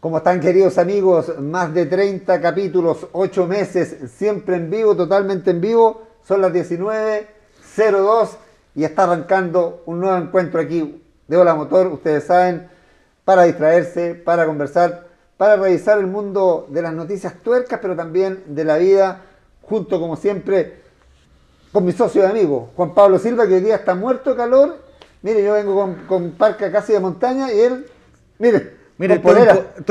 ¿Cómo están queridos amigos? Más de 30 capítulos, 8 meses, siempre en vivo, totalmente en vivo. Son las 19.02 y está arrancando un nuevo encuentro aquí de Hola Motor, ustedes saben, para distraerse, para conversar, para revisar el mundo de las noticias tuercas, pero también de la vida, junto como siempre con mi socio y amigo, Juan Pablo Silva, que hoy día está muerto de calor. Mire, yo vengo con, con parca casi de montaña y él, mire, Mire, estoy,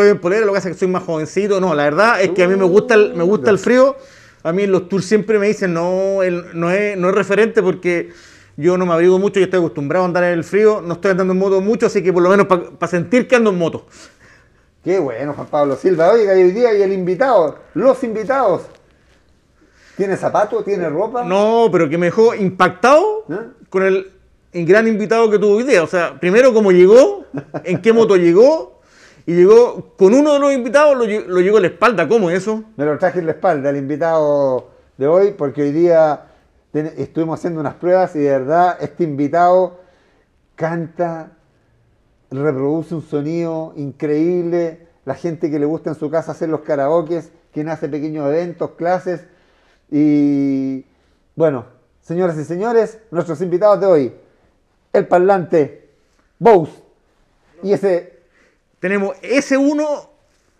En, polera, lo que hace que soy más jovencito. No, la verdad es que a mí me gusta el, me gusta uh, el frío. A mí los tours siempre me dicen, no, no, es, no es referente porque yo no me abrigo mucho, yo estoy acostumbrado a andar en el frío, no estoy andando en moto mucho, así que por lo menos para sentir que ando en moto. Qué bueno, Juan Pablo Silva. Oiga, hoy día y el invitado, los invitados. ¿Tiene zapatos? ¿Tiene ropa? No, pero que me dejó impactado ¿Eh? con el, el gran invitado que tuvo hoy día. O sea, primero cómo llegó, en qué moto llegó, y llegó con uno de los invitados, lo, llegó a la espalda. ¿Cómo eso? Me lo traje en la espalda, el invitado de hoy, porque hoy día estuvimos haciendo unas pruebas y de verdad este invitado canta, reproduce un sonido increíble. La gente que le gusta en su casa hacer los karaokes, quien hace pequeños eventos, clases. Y bueno, señoras y señores, nuestros invitados de hoy, el parlante Bose y ese tenemos S1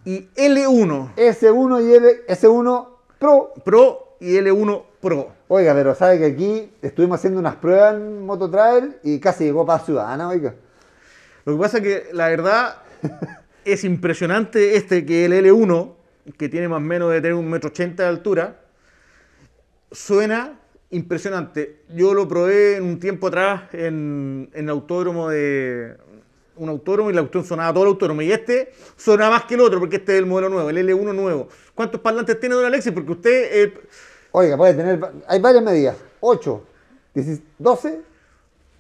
y L1. S1 y L, S1 Pro. Pro y L1 Pro. Oiga, pero sabe que aquí estuvimos haciendo unas pruebas en Mototrail y casi llegó para Ciudadana, oiga. Lo que pasa es que la verdad es impresionante este que el L1, que tiene más o menos de tener un de altura, suena impresionante. Yo lo probé en un tiempo atrás en, en el autódromo de, un autónomo y la cuestión sonaba todo el autónomo. Y este sonaba más que el otro porque este es el modelo nuevo, el L1 nuevo. ¿Cuántos parlantes tiene Don Alexis? Porque usted... Eh, Oiga, puede tener... Hay varias medidas. 8, 12,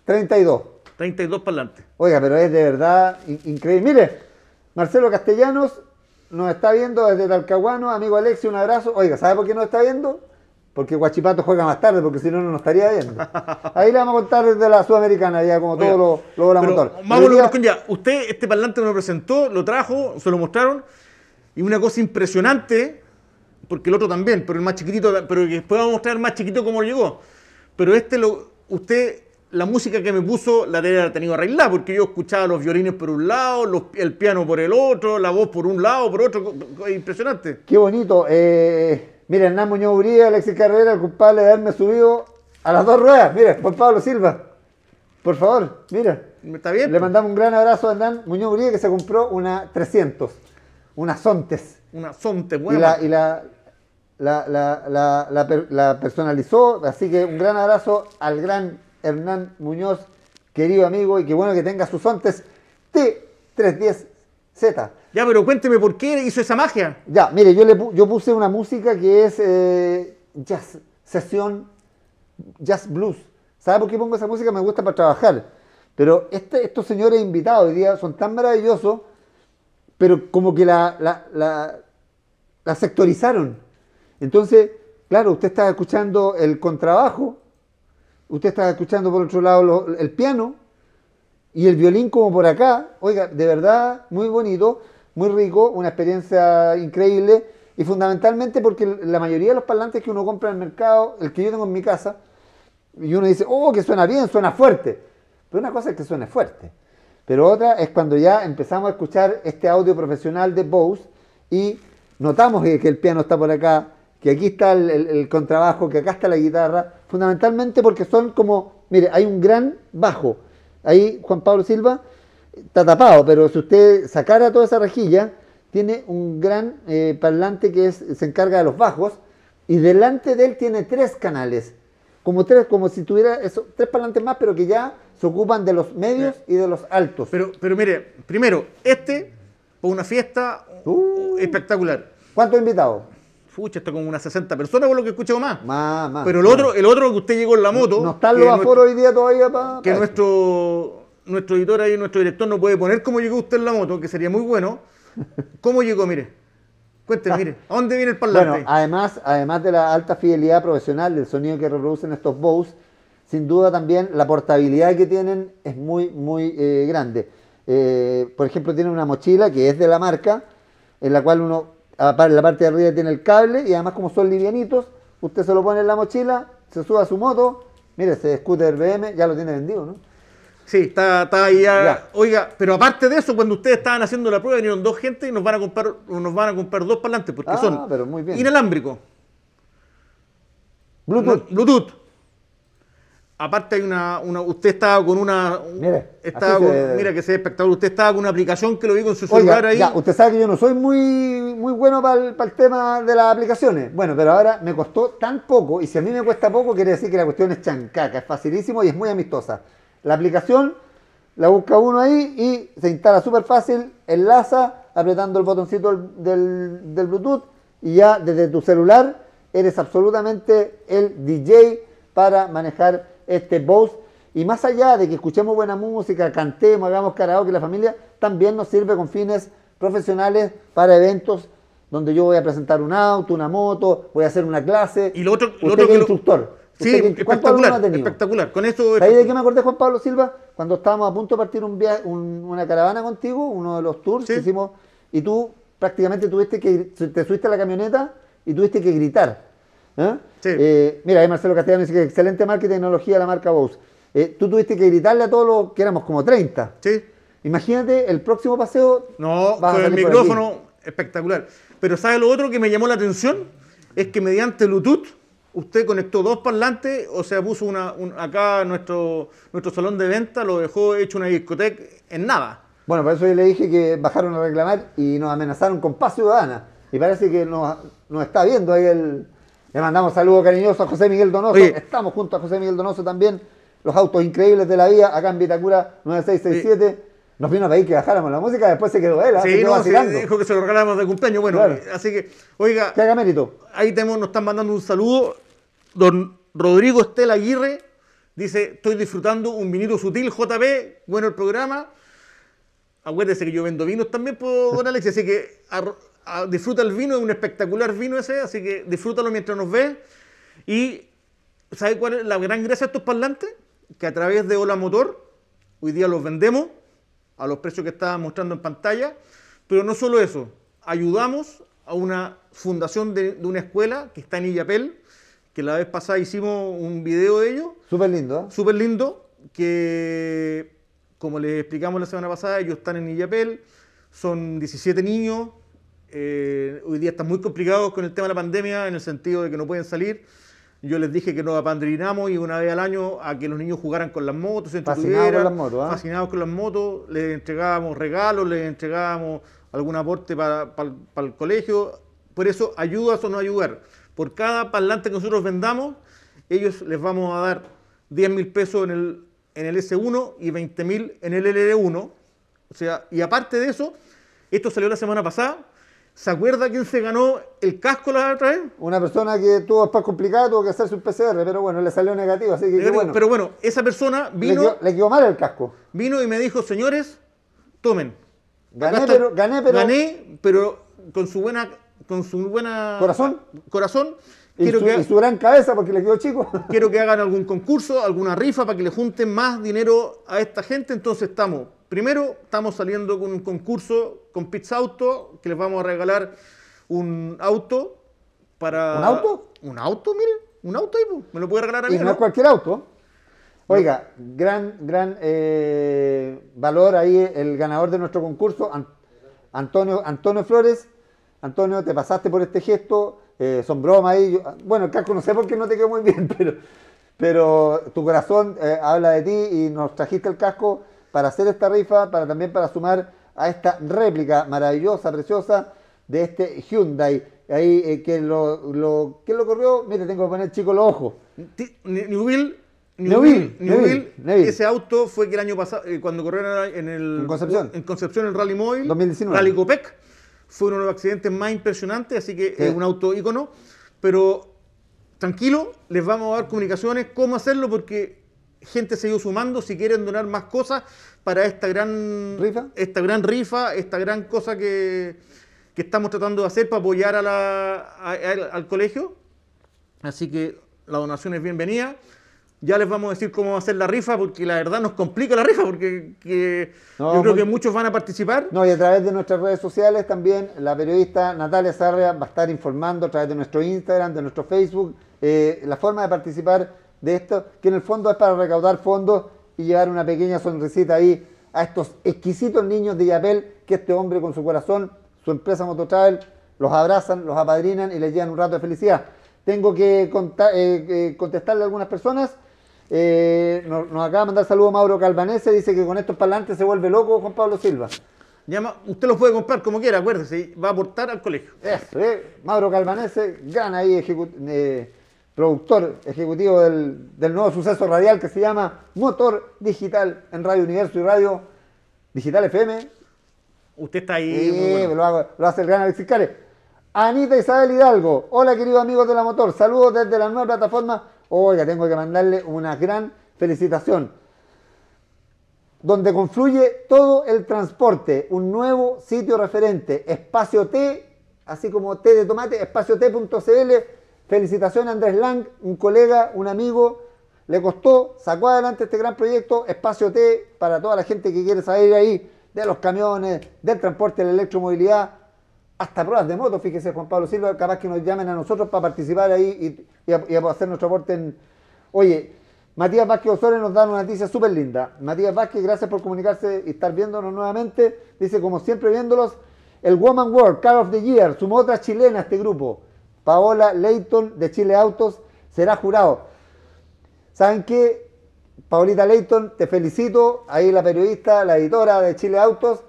32. 32 parlantes. Oiga, pero es de verdad increíble. Mire, Marcelo Castellanos nos está viendo desde Talcahuano. Amigo Alexis, un abrazo. Oiga, ¿sabe por qué nos está viendo? porque Guachipato juega más tarde, porque si no, no nos estaría viendo. Ahí le vamos a contar desde la Sudamericana, ya como todos los lo motor. Vamos a Usted, este parlante me lo presentó, lo trajo, se lo mostraron, y una cosa impresionante, porque el otro también, pero el más chiquitito, pero después vamos a mostrar el más chiquito cómo llegó. Pero este, lo, usted, la música que me puso la tenía tenido arreglada, porque yo escuchaba los violines por un lado, el piano por el otro, la voz por un lado, por otro, impresionante. Qué bonito. Eh Mira Hernán Muñoz Uribe, Alexis Carrera, el culpable de haberme subido a las dos ruedas. Mira, por Pablo Silva. Por favor, mira. Está bien. Le mandamos un gran abrazo a Hernán Muñoz Uribe que se compró una 300. Una Sontes. Una Sontes, bueno. Y, la, personalizó. Así que un gran abrazo al gran Hernán Muñoz, querido amigo, y qué bueno que tenga sus Sontes T310 Z. Ya, pero cuénteme por qué hizo esa magia. Ya, mire, yo, le, yo puse una música que es eh, jazz, sesión jazz blues. ¿Sabe por qué pongo esa música? Me gusta para trabajar. Pero este, estos señores invitados hoy día son tan maravillosos, pero como que la, la, sectorizaron. Entonces, claro, usted está escuchando el contrabajo, usted está escuchando por otro lado el piano, y el violín como por acá, oiga, de verdad, muy bonito, muy rico, una experiencia increíble. Y fundamentalmente porque la mayoría de los parlantes que uno compra en el mercado, el que yo tengo en mi casa, y uno dice, oh, que suena bien, suena fuerte. Pero una cosa es que suene fuerte. Pero otra es cuando ya empezamos a escuchar este audio profesional de Bose y notamos que, el piano está por acá, que aquí está el, contrabajo, que acá está la guitarra, fundamentalmente porque son como, mire, hay un gran bajo, Ahí Juan Pablo Silva está tapado, pero si usted sacara toda esa rejilla, tiene un gran eh, parlante que se encarga de los bajos y delante de él tiene tres canales, como tres, como si tuviera eso, tres parlantes más, pero que ya se ocupan de los medios y de los altos. Pero, pero mire, primero, este, por una fiesta uh, uh. espectacular. ¿Cuántos invitados? esto está como unas 60 personas, por lo que he escuchado más. Más, más. Pero el, Otro, el otro que usted llegó en la moto. No, están los aforos hoy día todavía para. Que nuestro, nuestro editor ahí, nuestro director, no puede poner cómo llegó usted en la moto, que sería muy bueno. ¿Cómo llegó? Mire. Cuénteme, mire, ¿a dónde viene el parlante? Bueno, además, además de la alta fidelidad profesional del sonido que reproducen estos Bose, sin duda también la portabilidad que tienen es muy, muy eh, grande. Eh, por ejemplo, tiene una mochila que es de la marca, en la cual uno Ah, la parte de arriba tiene el cable y además como son livianitos, usted se lo pone en la mochila, se sube a su moto, mire, se discute el BM ya lo tiene vendido, ¿no? Sí, está, ahí ya. Oiga, pero aparte de eso, cuando ustedes estaban haciendo la prueba, vinieron dos gente y nos van a comprar, nos van a comprar dos parlantes, porque ah, son pero inalámbricos. Bluetooth. Bluetooth. Aparte hay una, usted estaba con una, mira, estaba mira que se espectador, usted estaba con una aplicación que lo vi con su celular ahí. usted sabe que yo no soy muy, muy bueno para el, tema de las aplicaciones. Bueno, pero ahora me costó tan poco, y si a mí me cuesta poco, quiere decir que la cuestión es chancaca, es facilísimo y es muy amistosa. La aplicación la busca uno ahí y se instala súper fácil, enlaza, apretando el botoncito del Bluetooth, y ya desde tu celular eres absolutamente el DJ para manejar este voz Y más allá de que escuchemos buena música, cantemos, hagamos karaoke, la familia también nos sirve con fines profesionales para eventos donde yo voy a presentar un auto, una moto, voy a hacer una clase. Y lo otro, que instructor. Sí, espectacular, espectacular. Con esto, de qué me acordé, Juan Pablo Silva? Cuando estábamos a punto de partir un viaje, una caravana contigo, uno de los tours que hicimos, y tú prácticamente tuviste que, te subiste a la camioneta y tuviste que gritar. ¿eh? Eh, mira, ahí eh, Marcelo Castellano dice que excelente marca y tecnología la marca Bose. Eh, tú tuviste que gritarle a todos los que éramos como 30. Sí. Imagínate, el próximo paseo. No, con el micrófono, espectacular. Pero ¿sabes lo otro que me llamó la atención? Es que mediante Bluetooth usted conectó dos parlantes, o sea, puso una, acá nuestro, nuestro salón de venta, lo dejó hecho una discoteca en nada. Bueno, por eso yo le dije que bajaron a reclamar y nos amenazaron con paz ciudadana. Y parece que nos está viendo ahí el, le mandamos saludos cariñosos a José Miguel Donoso. Estamos junto a José Miguel Donoso también. Los autos increíbles de la vía, acá en Vitacura 9667. Nos vino a que bajáramos la música, después se quedó él. ¿ah? Sí, no, dijo que se lo regalamos de cumpleaños. Bueno, así que, oiga. Que mérito. Ahí tenemos, nos están mandando un saludo. Don Rodrigo Estela Aguirre dice: Estoy disfrutando un vinito sutil, JP. Bueno, el programa. Acuérdese que yo vendo vinos también, por, pues, don Alex. Así que disfruta el vino, es un espectacular vino ese, así que disfrútalo mientras nos ves. Y ¿sabe cuál es la gran gracia de estos parlantes? Que a través de Hola Motor, hoy día los vendemos a los precios que estaba mostrando en pantalla, pero no solo eso, ayudamos a una fundación de, una escuela que está en Illapel, que la vez pasada hicimos un video de ellos. Súper lindo. ¿eh? Súper lindo, que como les explicamos la semana pasada, ellos están en Illapel, son 17 niños, eh, hoy día están muy complicados con el tema de la pandemia, en el sentido de que no pueden salir. Yo les dije que nos apandrinamos y una vez al año a que los niños jugaran con las motos, ¿ah? Fascinados con las motos, les entregábamos regalos, les entregábamos algún aporte para, el colegio. Por eso, ayudas o no ayudar. Por cada parlante que nosotros vendamos, ellos les vamos a dar 10 mil pesos en el, en el S1 y 20 mil en el LL1. O sea, y aparte de eso, esto salió la semana pasada, ¿Se acuerda quién se ganó el casco la otra vez? Una persona que tuvo después complicado tuvo que hacerse un PCR, pero bueno, le salió negativo, así que bueno. Pero bueno, esa persona vino... Le quedó, mal el casco. Vino y me dijo, señores, tomen. Gané, pero, gané, pero... con su buena... Con su buena... ¿Corazón? Corazón. y su gran cabeza, porque le quedó chico. Quiero que hagan algún concurso, alguna rifa, para que le junten más dinero a esta gente. Entonces estamos Primero, estamos saliendo con un concurso con Pizza Auto, que les vamos a regalar un auto para... ¿Un auto? Un auto, miren, un auto ahí, pues. me lo puede regalar a mí. Y no, cualquier auto. Oiga, gran, gran eh, valor ahí el ganador de nuestro concurso, Antonio, Antonio Flores. Antonio, te pasaste por este gesto, eh, son bromas ahí. bueno, el casco no sé por qué no te quedó muy bien, pero, pero tu corazón eh, habla de ti y nos trajiste el casco para hacer esta rifa, para también para sumar a esta réplica maravillosa, preciosa de este Hyundai. Ahí, eh, que lo, lo, lo corrió? Mire, tengo que poner chico los ojos. Newville Newville, Newville, ese auto fue que el año pasado, eh, cuando corrieron en el. Concepción. En el Rally Mobile. Rally Copec. Fue uno de los accidentes más impresionantes, así que es un auto ícono. Pero tranquilo, les vamos a dar comunicaciones, cómo hacerlo, porque gente se sumando. Si quieren donar más cosas para esta gran rifa, esta gran, rifa, esta gran cosa que, estamos tratando de hacer para apoyar a al colegio. Así que la donación es bienvenida. Ya les vamos a decir cómo va a ser la rifa, porque la verdad nos complica la rifa, porque yo creo que muchos van a participar. No, y a través de nuestras redes sociales también, la periodista Natalia Sarria va a estar informando a través de nuestro Instagram, de nuestro Facebook, eh, la forma de participar de esto, que en el fondo es para recaudar fondos y llevar una pequeña sonrisita ahí a estos exquisitos niños de Yapel que este hombre con su corazón, su empresa Mototravel, los abrazan, los apadrinan y les llevan un rato de felicidad. Tengo que eh, eh, contestarle a algunas personas. Eh, nos, acaba de mandar saludo Mauro Calvanese, dice que con estos parlantes se vuelve loco Juan Pablo Silva. usted los puede comprar como quiera, acuérdese, va a aportar al colegio. Eso, Mauro Calvanese, gana ahí productor ejecutivo del, nuevo suceso radial que se llama Motor Digital en Radio Universo y Radio Digital FM. Usted está ahí. Sí, lo, hace el gran Alexis Care. Anita Isabel Hidalgo. Hola, queridos amigos de la Motor. Saludos desde la nueva plataforma. Oiga, tengo que mandarle una gran felicitación. Donde confluye todo el transporte. Un nuevo sitio referente. Espacio T, así como T de tomate, espacioT.cl Felicitaciones a Andrés Lang, un colega, un amigo. Le costó, sacó adelante este gran proyecto, Espacio T, para toda la gente que quiere salir ahí de los camiones, del transporte, de la electromovilidad, hasta pruebas de moto, fíjese Juan Pablo Silva, capaz que nos llamen a nosotros para participar ahí y, hacer nuestro aporte Oye, Matías Vázquez Osorio nos da una noticia súper linda. Matías Vázquez, gracias por comunicarse y estar viéndonos nuevamente. Dice, como siempre viéndolos, el Woman World, Car of the Year, sumó otra chilena a este grupo. Paola Leighton de Chile Autos será jurado. ¿Saben qué? Paulita Leighton, te felicito. Ahí la periodista, la editora de Chile Autos.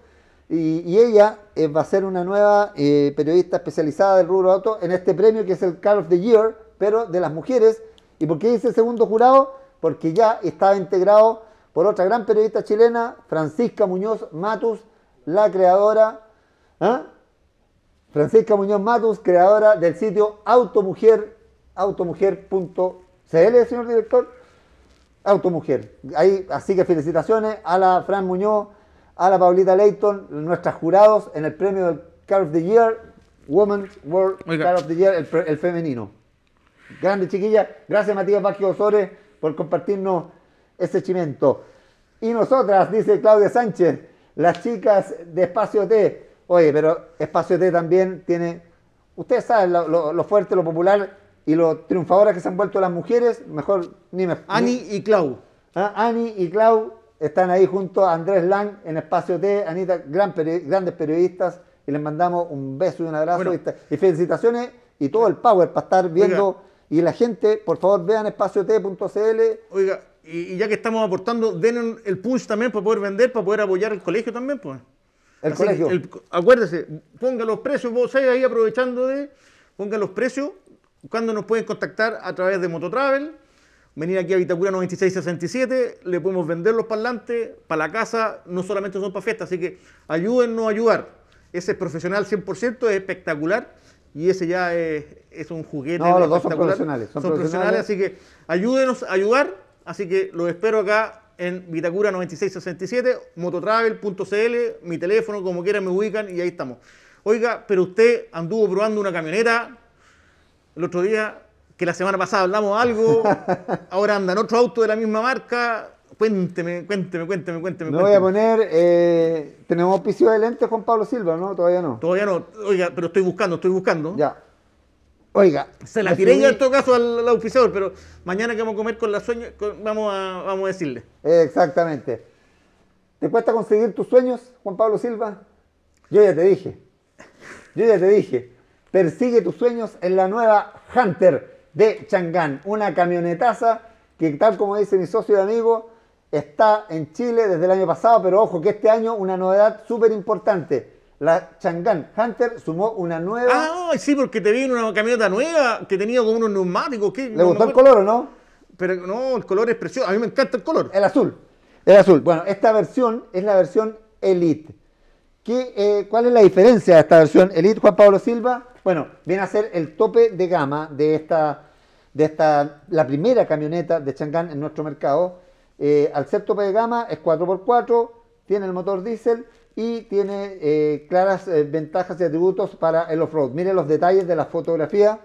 Y, ella eh, va a ser una nueva eh, periodista especializada del rubro auto en este premio que es el Car of the Year, pero de las mujeres. ¿Y por qué dice segundo jurado? Porque ya estaba integrado por otra gran periodista chilena, Francisca Muñoz Matus, la creadora ¿ah? Francisca Muñoz Matus, creadora del sitio Automujer, automujer.cl, señor director. Automujer. Ahí, así que felicitaciones a la Fran Muñoz, a la Paulita Leighton, nuestras jurados en el premio del Car of the Year, Women's World Car of the Year, el, femenino. Grande chiquilla, gracias Matías Vázquez Osores por compartirnos este chimento. Y nosotras, dice Claudia Sánchez, las chicas de Espacio T, Oye, pero Espacio T también tiene, ustedes saben lo, fuerte, lo popular y lo triunfadoras que se han vuelto las mujeres, mejor ni me... Ani y Clau. ¿Ah? Ani y Clau están ahí junto a Andrés Lang en Espacio T, Anita, gran grandes periodistas, y les mandamos un beso y un abrazo y, felicitaciones y todo el power para estar viendo. Y la gente, por favor, vean espaciot.cl. Oiga, y, ya que estamos aportando, den el push también para poder vender, para poder apoyar el colegio también, pues. El colegio. acuérdese, ponga los precios, vos ahí aprovechando de, ponga los precios, cuando nos pueden contactar a través de Mototravel, venir aquí a Vitacura 9667, le podemos vender los parlantes para la casa, no solamente son para fiesta así que ayúdennos a ayudar. Ese es profesional 100%, es espectacular y ese ya es, un juguete. No, los dos son profesionales. Son, profesionales, así que ayúdenos a ayudar, así que los espero acá en Vitacura 9667, mototravel.cl, mi teléfono, como quieran me ubican y ahí estamos. Oiga, pero usted anduvo probando una camioneta el otro día, que la semana pasada hablamos algo, ahora anda en otro auto de la misma marca. Cuénteme, cuénteme, cuénteme, cuénteme. No voy a poner. Eh, tenemos piso de lentes, Juan Pablo Silva, ¿no? Todavía no. Todavía no. Oiga, pero estoy buscando, estoy buscando. Ya. Oiga. Se la, tiré yo en todo caso al, oficial, pero mañana que vamos a comer con la sueños, vamos, a, vamos a decirle. Exactamente. ¿Te cuesta conseguir tus sueños, Juan Pablo Silva? Yo ya te dije. Yo ya te dije. Persigue tus sueños en la nueva Hunter de Chang'an. Una camionetaza que, tal como dice mi socio y amigo, está en Chile desde el año pasado, pero ojo que este año una novedad súper importante la Chang'an Hunter sumó una nueva. Ah, sí, porque te vi en una camioneta nueva que tenía como unos neumáticos. ¿Le gustó el color o no? Pero no, el color es precioso. A mí me encanta el color. El azul. El azul. Bueno, esta versión es la versión Elite. Eh, ¿Cuál es la diferencia de esta versión Elite, Juan Pablo Silva? Bueno, viene a ser el tope de gama de esta, de esta la primera camioneta de Chang'an en nuestro mercado. Eh, al ser tope de gama es 4x4, tiene el motor diésel y tiene eh, claras eh, ventajas y atributos para el off-road. Miren los detalles de la fotografía.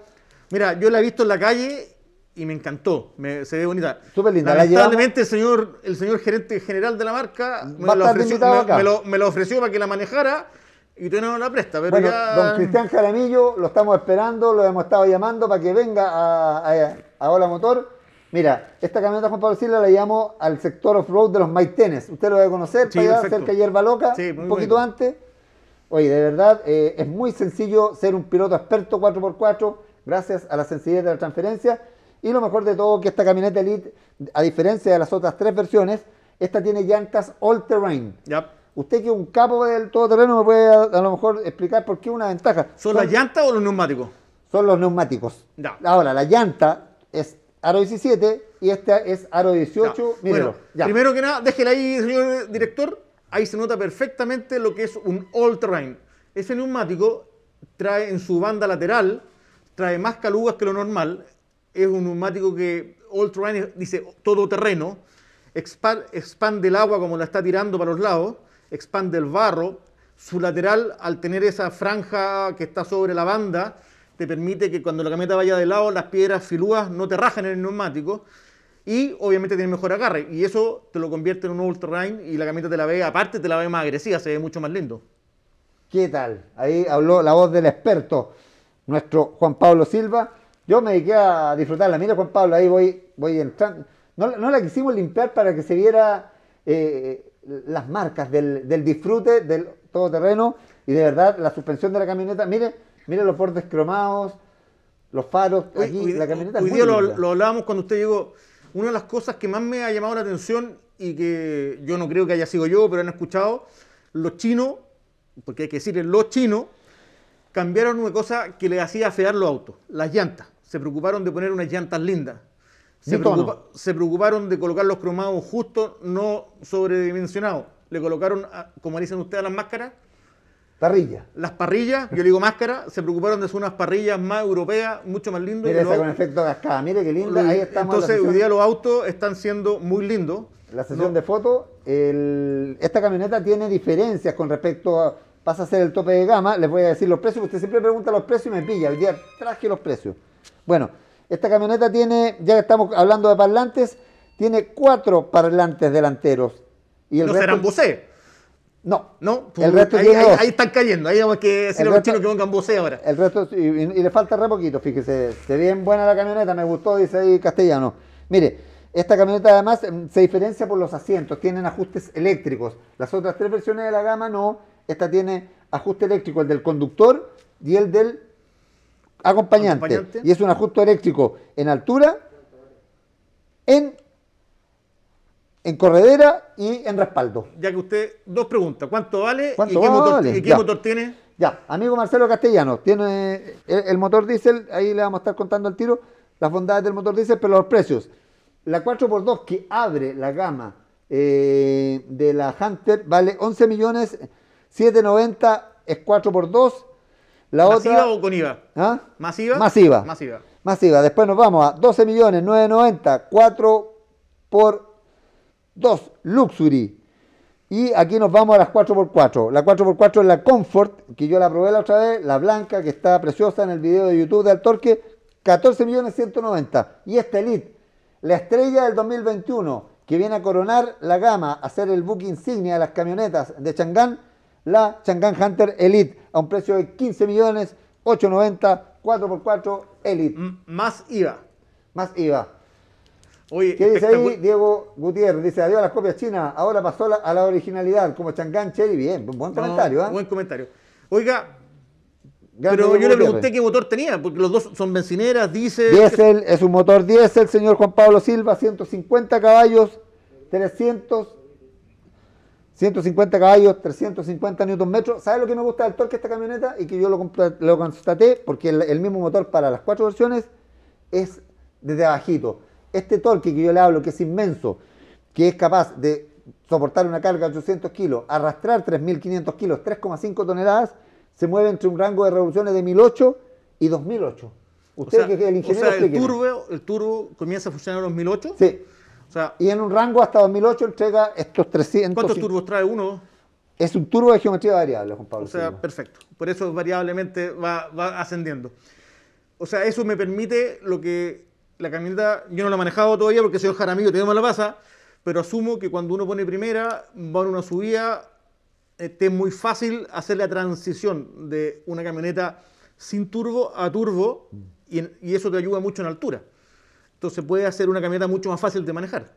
Mira, yo la he visto en la calle y me encantó, se ve bonita. Súper linda. Lamentablemente el señor, el señor gerente general de la marca me lo, ofreció, para que la manejara y tú no la presta. Don Cristian Jaramillo, lo estamos esperando, lo hemos estado llamando para que venga a, a, a Hola Motor Mira, esta camioneta Juan Pablo Silva la llamo al sector off-road de los Maitenes. Usted lo debe conocer, cerca de Hierba Loca, un poquito antes. Oye, de verdad, eh, es muy sencillo ser un piloto experto 4x4 gracias a la sencillez de la transferencia. Y lo mejor de todo, que esta camioneta Elite, a diferencia de las otras tres versiones, esta tiene llantas all-terrain. Usted que es un capo del todo terreno, me puede a, lo mejor explicar por qué una ventaja. ¿Son, las llantas o los neumáticos? Son los neumáticos. Ahora, la llanta es aro 17 y este es aro 18. Ya. Bueno, primero que nada, déjela ahí, señor director. Ahí se nota perfectamente lo que es un all-terrain. Ese neumático trae en su banda lateral, trae más calugas que lo normal. Es un neumático que all-terrain dice todo terreno. Expande el agua como la está tirando para los lados, expande el barro. Su lateral, al tener esa franja que está sobre la banda, te permite que cuando la camioneta vaya de lado, las piedras filúas no te rajen en el neumático y obviamente tiene mejor agarre. Y eso te lo convierte en un ultra rain y la camioneta te la ve, aparte te la ve más agresiva, se ve mucho más lindo. ¿Qué tal? Ahí habló la voz del experto, nuestro Juan Pablo Silva. Yo me dediqué a disfrutarla. Mira, Juan Pablo, ahí voy, voy entrando. No, no la quisimos limpiar para que se viera eh, las marcas del, del disfrute del todoterreno y de verdad la suspensión de la camioneta. Mire, Mira los bordes cromados, los faros, aquí, la camioneta. Hoy, hoy día lo, hablábamos cuando usted llegó. Una de las cosas que más me ha llamado la atención y que yo no creo que haya sido yo, pero han escuchado, los chinos, porque hay que decirles, los chinos, cambiaron una cosa que les hacía fear los autos, las llantas. Se preocuparon de poner unas llantas lindas. Se, se preocuparon de colocar los cromados justos, no sobredimensionados. Le colocaron, como dicen ustedes, a las máscaras, Parrilla. Las parrillas, yo digo máscara, se preocuparon de hacer unas parrillas más europeas, mucho más lindas. Mira esa con efecto cascada, mire qué linda, ahí estamos. Entonces, hoy día los autos están siendo muy lindos. La sesión de fotos, esta camioneta tiene diferencias con respecto a, pasa a ser el tope de gama, les voy a decir los precios, usted siempre pregunta los precios y me pilla, hoy día traje los precios. Bueno, esta camioneta tiene, ya que estamos hablando de parlantes, tiene cuatro parlantes delanteros. Y el no serán no. No, pues, ahí, están cayendo. Ahí vamos que decir los chinos que pongan cambose ahora. El resto, y, le falta re poquito, fíjese. Se bien buena la camioneta, me gustó, dice ahí castellano. Mire, esta camioneta además em, se diferencia por los asientos, tienen ajustes eléctricos. Las otras tres versiones de la gama no. Esta tiene ajuste eléctrico, el del conductor y el del acompañante. Y es un ajuste eléctrico en altura, en en corredera y en respaldo. Ya que usted, dos preguntas, ¿cuánto vale y qué, motor, ¿y qué motor, tiene? Ya, amigo Marcelo Castellano, tiene eh, el, motor diésel, ahí le vamos a estar contando al tiro las bondades del motor diésel, pero los precios. La 4x2 que abre la gama eh, de la Hunter vale 11 millones 790 es 4x2. La ¿Masiva o con IVA? ¿Ah? ¿Masiva? Masiva. Masiva. Después nos vamos a 12 millones 990 4 2 2. Luxury. Y aquí nos vamos a las 4x4. La 4x4 es la Comfort, que yo la probé la otra vez, la blanca, que está preciosa en el video de YouTube de Altorque, 14.190.000 Y esta Elite, la estrella del 2021, que viene a coronar la gama, a ser el book insignia de las camionetas de Chang'an, la Chang'an Hunter Elite, a un precio de 15.890.000 4x4 Elite. más IVA. Más IVA. ¿Qué dice ahí Diego Gutiérrez? Dice, adiós a las copias chinas, ahora pasó a la originalidad, como Changán Cherry. Bien, buen comentario. ¿ah? Buen comentario. Oiga, pero yo le pregunté qué motor tenía, porque los dos son bencineras, dice... es un motor diésel, señor Juan Pablo Silva, 150 caballos, 300... 150 caballos, 350 Nm metros. ¿Sabes lo que me gusta del torque esta camioneta? Y que yo lo, constaté, porque el mismo motor para las cuatro versiones es desde abajito este torque que yo le hablo, que es inmenso, que es capaz de soportar una carga de 800 kilos, arrastrar 3.500 kilos, 3,5 toneladas, se mueve entre un rango de revoluciones de 1.008 y 2.008. Usted o que el ingeniero. O el turbo, el turbo comienza a funcionar en 2008. Sí. y en un rango hasta 2008 entrega estos 300. ¿Cuántos turbos trae uno? Es un turbo de geometría variable, Juan Pablo. O sea, perfecto. Por eso variablemente va ascendiendo. O sea, eso me permite lo que la camioneta yo no la he manejado todavía porque soy el Jaramillo, tengo la pasa, pero asumo que cuando uno pone primera, va en una subida, este, es muy fácil hacer la transición de una camioneta sin turbo a turbo y, eso te ayuda mucho en altura. Entonces puede hacer una camioneta mucho más fácil de manejar.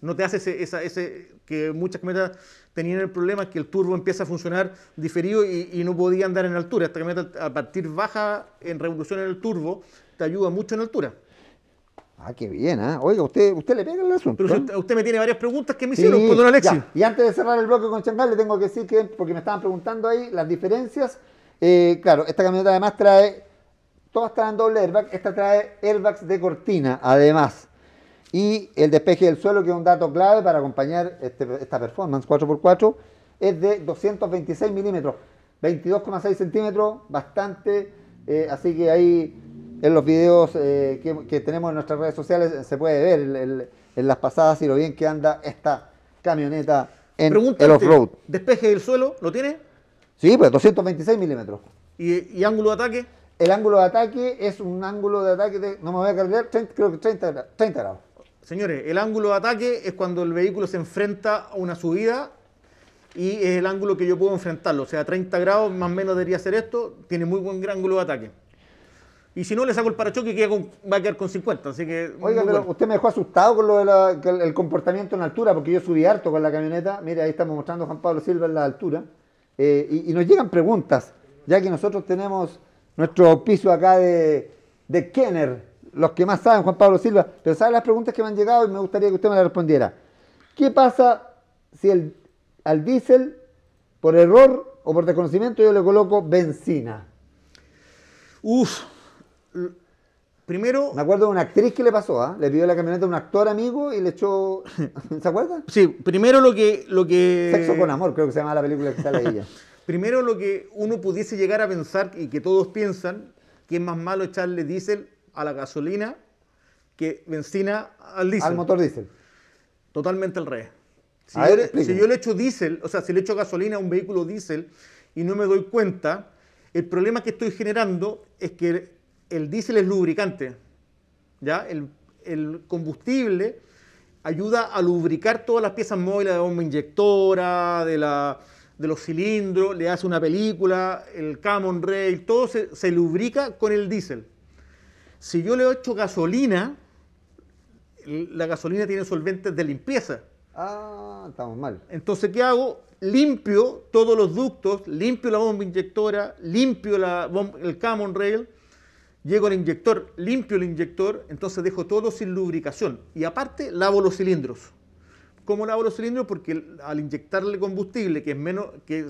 No te hace ese, esa, ese que muchas camionetas tenían el problema que el turbo empieza a funcionar diferido y, y no podía andar en altura. Esta camioneta a partir baja en revolución en el turbo te ayuda mucho en altura. Ah, qué bien, ¿eh? Oiga, usted, usted le pega el asunto. Pero ¿eh? usted, me tiene varias preguntas que me hicieron, pues, don Alexis. Y antes de cerrar el bloque con Changal, le tengo que decir que, porque me estaban preguntando ahí las diferencias. Eh, claro, esta camioneta además trae, todas traen doble airbag, esta trae airbags de cortina, además. Y el despeje del suelo, que es un dato clave para acompañar este, esta performance 4x4, es de 226 milímetros, 22,6 centímetros, bastante. Eh, así que ahí en los videos eh, que, tenemos en nuestras redes sociales se puede ver en las pasadas y lo bien que anda esta camioneta en el ¿este off-road. ¿Despeje del suelo lo tiene? Sí, pues 226 milímetros. ¿Y, ángulo de ataque? El ángulo de ataque es un ángulo de ataque de, no me voy a cargar, creo que 30, 30 grados. Señores, el ángulo de ataque es cuando el vehículo se enfrenta a una subida y es el ángulo que yo puedo enfrentarlo. O sea, 30 grados más o menos debería ser esto. Tiene muy buen ángulo de ataque. Y si no, le saco el parachoque va a quedar con 50. Así que, Oiga, pero usted me dejó asustado con lo del el comportamiento en altura, porque yo subí harto con la camioneta. Mire, ahí estamos mostrando a Juan Pablo Silva en la altura. Eh, y, nos llegan preguntas, ya que nosotros tenemos nuestro piso acá de, Kenner, los que más saben, Juan Pablo Silva, pero saben las preguntas que me han llegado y me gustaría que usted me las respondiera. ¿Qué pasa si el, al diésel, por error o por desconocimiento, yo le coloco benzina? Uf, primero. Me acuerdo de una actriz que le pasó, ¿ah? Le pidió la camioneta a un actor amigo y le echó. ¿Se acuerda? Sí, primero lo que, lo que. Sexo con amor, creo que se llama la película que está ella. primero lo que uno pudiese llegar a pensar y que todos piensan que es más malo echarle diésel a la gasolina que benzina al diésel. Al motor diésel. Totalmente al revés. si yo le echo diésel, o sea, si le echo gasolina a un vehículo diésel y no me doy cuenta, el problema que estoy generando es que el diésel es lubricante, ¿ya? El, combustible ayuda a lubricar todas las piezas móviles de la bomba inyectora, de, los cilindros, le hace una película, el camon rail, todo se, lubrica con el diésel. Si yo le echo gasolina, la gasolina tiene solventes de limpieza. Ah, estamos mal. Entonces, ¿qué hago? Limpio todos los ductos, limpio la bomba inyectora, limpio la el camon rail, llego al inyector, limpio el inyector, entonces dejo todo sin lubricación. Y aparte, lavo los cilindros. ¿Cómo lavo los cilindros? Porque al inyectarle combustible, que es menos, que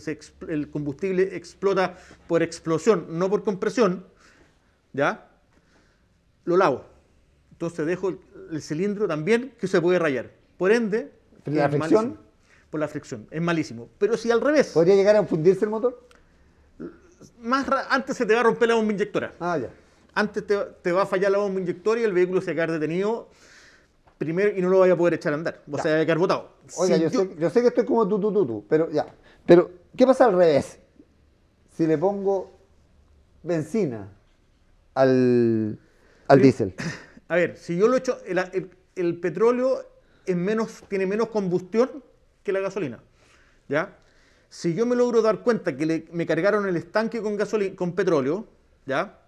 el combustible explota por explosión, no por compresión, ¿ya? Lo lavo. Entonces dejo el, cilindro también que se puede rayar. Por ende, la Por la fricción, es malísimo. Pero si al revés. ¿Podría llegar a fundirse el motor? Más antes se te va a romper la bomba inyectora. Ah, ya antes te, va a fallar la bomba inyectoria y el vehículo se va a quedar detenido primero y no lo vaya a poder echar a andar. O sea, va a quedar botado. Oiga, yo, Sé, que estoy como tú, tú, tú, tú, pero ya. Pero, ¿qué pasa al revés? Si le pongo benzina al, al diésel. A ver, si yo lo echo, el, el, petróleo tiene menos combustión que la gasolina. ¿Ya? Si yo me logro dar cuenta que me cargaron el estanque con, gasolina, con petróleo, ¿ya?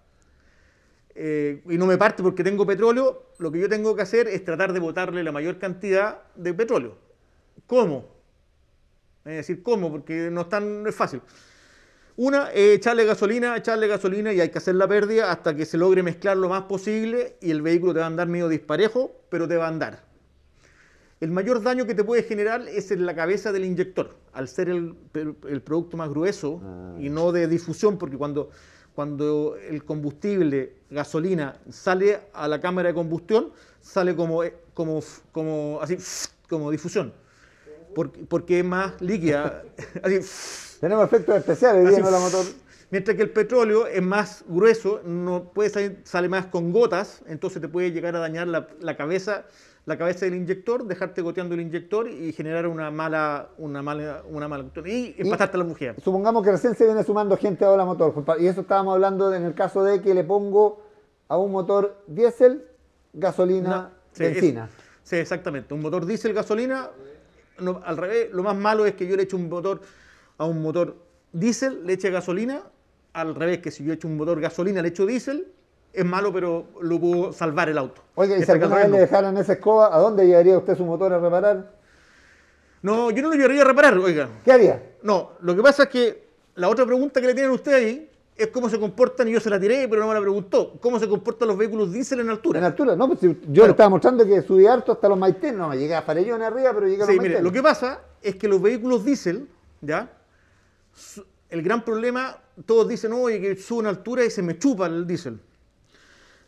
Eh, y no me parte porque tengo petróleo, lo que yo tengo que hacer es tratar de botarle la mayor cantidad de petróleo. ¿Cómo? Es decir, ¿cómo? Porque no es tan no es fácil. Una, echarle gasolina, echarle gasolina y hay que hacer la pérdida hasta que se logre mezclar lo más posible y el vehículo te va a andar medio disparejo, pero te va a andar. El mayor daño que te puede generar es en la cabeza del inyector, al ser el, producto más grueso ah, y no de difusión, porque cuando cuando el combustible, gasolina, sale a la cámara de combustión, sale como, eh, como, como, así, como difusión. Porque, porque es más líquida. Tenemos efectos especiales viendo la motor. Mientras que el petróleo es más grueso, no puede sale más con gotas, entonces te puede llegar a dañar la, la cabeza la cabeza del inyector, dejarte goteando el inyector y generar una mala, una mala, una mala y empatarte a la mujer. Supongamos que recién se viene sumando gente a la motor, pues, y eso estábamos hablando en el caso de que le pongo a un motor diésel, gasolina, benzina. sí, exactamente. Un motor diésel, gasolina, al revés, lo más malo es que yo le eche un motor a un motor diésel, le eche gasolina, al revés que si yo echo un motor gasolina, le echo diésel, es malo, pero lo pudo salvar el auto. Oiga, y este si alguna vez le dejaran esa escoba, ¿a dónde llevaría usted su motor a reparar? No, yo no lo llevaría a reparar, oiga. ¿Qué haría? No, lo que pasa es que la otra pregunta que le tienen a usted ahí es cómo se comportan, y yo se la tiré, pero no me la preguntó, cómo se comportan los vehículos diésel en altura. En altura, no, pues yo le estaba mostrando que subí alto hasta los Maitén, no, llegué a Farellón arriba, pero llegué a los sí, mire, lo que pasa es que los vehículos diésel, ¿ya? El gran problema, todos dicen, oye, que subo en altura y se me chupa el diésel.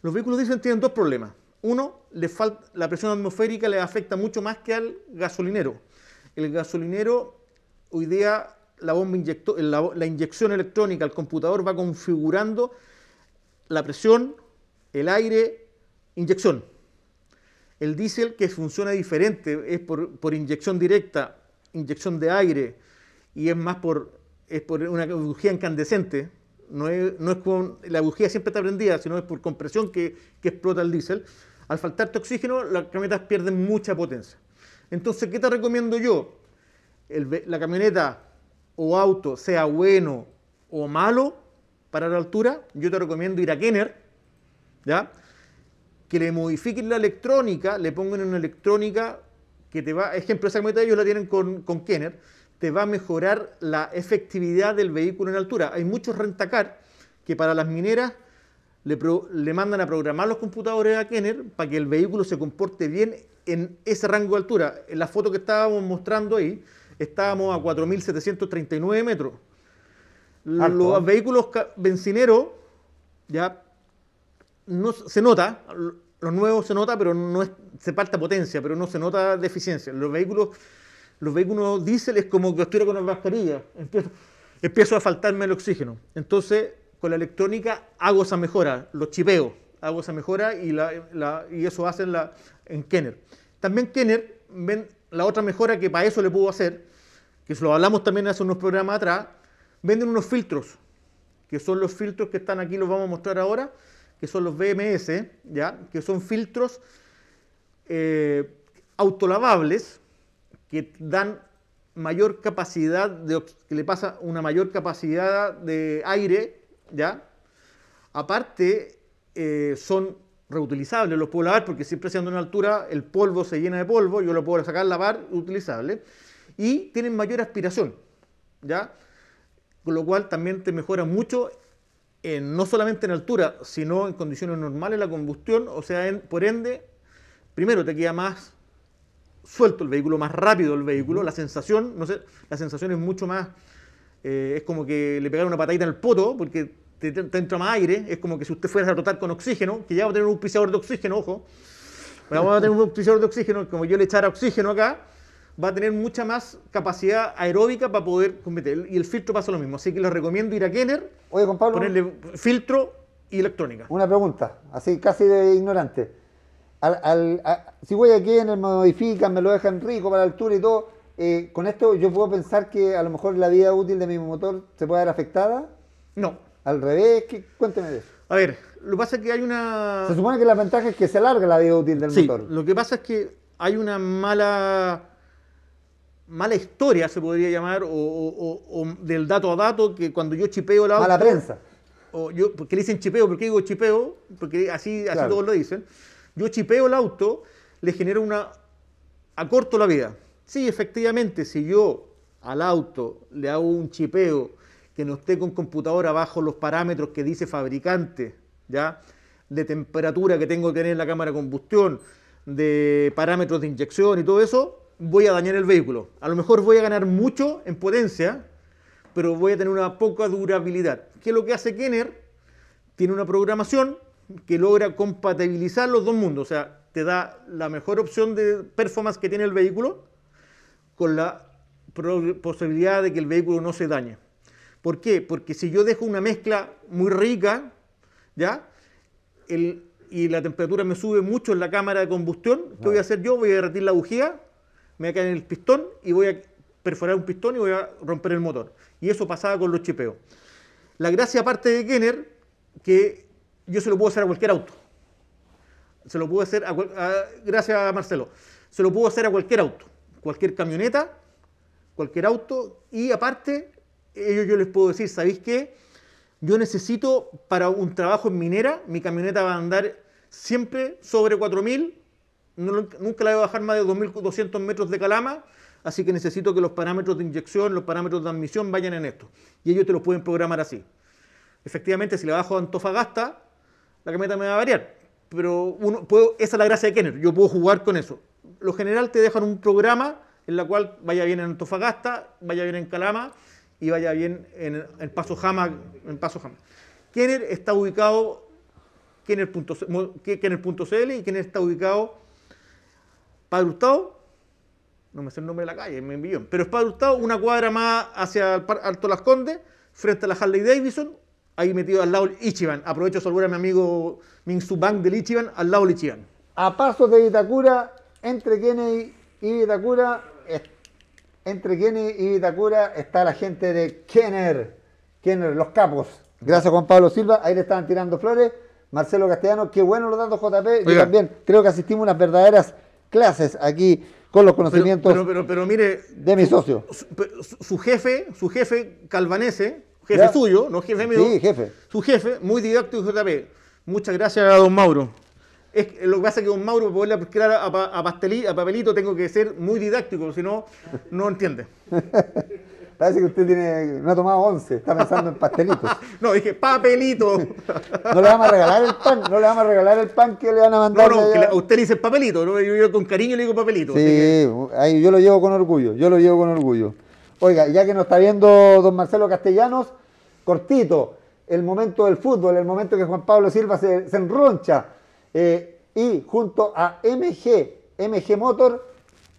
Los vehículos diésel tienen dos problemas. Uno, la presión atmosférica le afecta mucho más que al gasolinero. El gasolinero, hoy día, la, bomba la, inyección electrónica el computador va configurando la presión, el aire, inyección. El diésel, que funciona diferente, es por, inyección directa, inyección de aire, y es más por, por una luz incandescente, no es, con, la bujía siempre está prendida, sino es por compresión que, explota el diésel. Al faltarte oxígeno, las camionetas pierden mucha potencia. Entonces, ¿qué te recomiendo yo? la camioneta o auto, sea bueno o malo para la altura, yo te recomiendo ir a Kenner, ¿ya? que le modifiquen la electrónica, le pongan una electrónica que te va, ejemplo, esa camioneta ellos la tienen con, con Kenner, te va a mejorar la efectividad del vehículo en altura. Hay muchos rentacar que para las mineras le, mandan a programar los computadores a Kenner para que el vehículo se comporte bien en ese rango de altura. En la foto que estábamos mostrando ahí, estábamos a 4.739 metros. Los vehículos bencineros, ya no, se nota, los nuevos se nota, pero no se falta potencia, pero no se nota deficiencia. Los vehículos los vehículos diésel es como que estuviera con las mascarillas empiezo, a faltarme el oxígeno. Entonces, con la electrónica hago esa mejora, lo chipeo, hago esa mejora y, y eso hacen en Kenner. También Kenner, ven la otra mejora que para eso le puedo hacer, que lo hablamos también hace unos programas atrás, venden unos filtros, que son los filtros que están aquí, los vamos a mostrar ahora, que son los BMS, ¿ya? que son filtros eh, autolavables, que dan mayor capacidad, de, que le pasa una mayor capacidad de aire, ¿ya? Aparte, eh, son reutilizables, los puedo lavar porque siempre haciendo una altura el polvo se llena de polvo, yo lo puedo sacar, lavar, utilizable. Y tienen mayor aspiración, ¿ya? Con lo cual también te mejora mucho, no solamente en altura, sino en condiciones normales la combustión, o sea, por ende, primero te queda más suelto el vehículo, más rápido el vehículo, la sensación, no sé, la sensación es mucho más, eh, es como que le pegaron una patadita en el poto, porque te, entra más aire, es como que si usted fuera a rotar con oxígeno, que ya va a tener un pisador de oxígeno, ojo, pero vamos a tener un pisador de oxígeno, como yo le echara oxígeno acá, va a tener mucha más capacidad aeróbica para poder competir. Y el filtro pasa lo mismo. Así que les recomiendo ir a Kenner, Oye, Pablo, ponerle filtro y electrónica. Una pregunta, así casi de ignorante al, si voy aquí en el modifican, me lo dejan rico para la altura y todo, eh, con esto yo puedo pensar que a lo mejor la vida útil de mi motor se puede ver afectada. No. Al revés, cuénteme de eso. A ver, lo que pasa es que hay una... Se supone que la ventaja es que se alarga la vida útil del sí, motor. Lo que pasa es que hay una mala mala historia, se podría llamar, o, del dato a dato, que cuando yo chipeo la... Mala prensa. O yo, porque le dicen chipeo, ¿por qué digo chipeo? Porque así, así todos lo dicen. Yo chipeo el auto, le genero una... acorto la vida. Sí, efectivamente, si yo al auto le hago un chipeo que no esté con computadora bajo los parámetros que dice fabricante, ¿ya? De temperatura que tengo que tener en la cámara de combustión, de parámetros de inyección y todo eso, voy a dañar el vehículo. A lo mejor voy a ganar mucho en potencia, pero voy a tener una poca durabilidad. ¿Qué es lo que hace Kenner? Tiene una programación que logra compatibilizar los dos mundos. O sea, te da la mejor opción de performance que tiene el vehículo con la posibilidad de que el vehículo no se dañe. ¿Por qué? Porque si yo dejo una mezcla muy rica, ¿ya? El, y la temperatura me sube mucho en la cámara de combustión, ¿qué voy a hacer yo? Voy a derretir la bujía, me voy a caer en el pistón y voy a perforar un pistón y voy a romper el motor. Y eso pasaba con los chipeos. La gracia aparte de Kenner, que yo se lo puedo hacer a cualquier auto. Se lo puedo hacer a, a, gracias Marcelo. Se lo puedo hacer a cualquier auto, cualquier camioneta, cualquier auto y aparte ellos yo les puedo decir, ¿sabéis qué? Yo necesito para un trabajo en minera, mi camioneta va a andar siempre sobre 4000, nunca la voy a bajar más de 2200 metros de calama, así que necesito que los parámetros de inyección, los parámetros de admisión vayan en esto. Y ellos te los pueden programar así. Efectivamente, si le bajo a Antofagasta, la camioneta me va a variar. Pero uno puedo, esa es la gracia de Kenner, yo puedo jugar con eso. Lo general te dejan un programa en la cual vaya bien en Antofagasta, vaya bien en Calama y vaya bien en, Paso Jama. En Paso Kenner está ubicado, Kenner.cl y Kenner está ubicado Padre no me sé el nombre de la calle, me envió, pero es Padre una cuadra más hacia Alto Las Condes, frente a la Harley Davidson, ahí metido al lado Ichiban. Aprovecho a saludar a mi amigo Minsubang del Ichiban, al lado del Ichiban. A pasos de Itacura, entre Kennedy y Itacura, entre Kennedy y Itacura, está la gente de Kenner, Kenner, los capos. Gracias Juan Pablo Silva, ahí le estaban tirando flores. Marcelo Castellano, qué bueno los datos JP. también creo que asistimos a unas verdaderas clases aquí con los conocimientos pero, pero, mire, de mi socio. su jefe, su jefe calvanese, jefe suyo, no jefe mío. Sí, jefe. Su jefe, muy didáctico, JP. Muchas gracias a don Mauro. Es, lo que pasa es que don Mauro, para poderle aplicar a, a, a papelito, tengo que ser muy didáctico, si no, no entiende. Parece que usted tiene, no ha tomado once, está pensando en pastelitos. no, dije, papelito. no le vamos a regalar el pan, no le vamos a regalar el pan que le van a mandar. No, no, que usted le dice papelito, yo, con cariño le digo papelito. Sí, ahí, yo lo llevo con orgullo, yo lo llevo con orgullo. Oiga, ya que nos está viendo don Marcelo Castellanos, cortito, el momento del fútbol, el momento que Juan Pablo Silva se, enroncha. Eh, y junto a MG, MG Motor,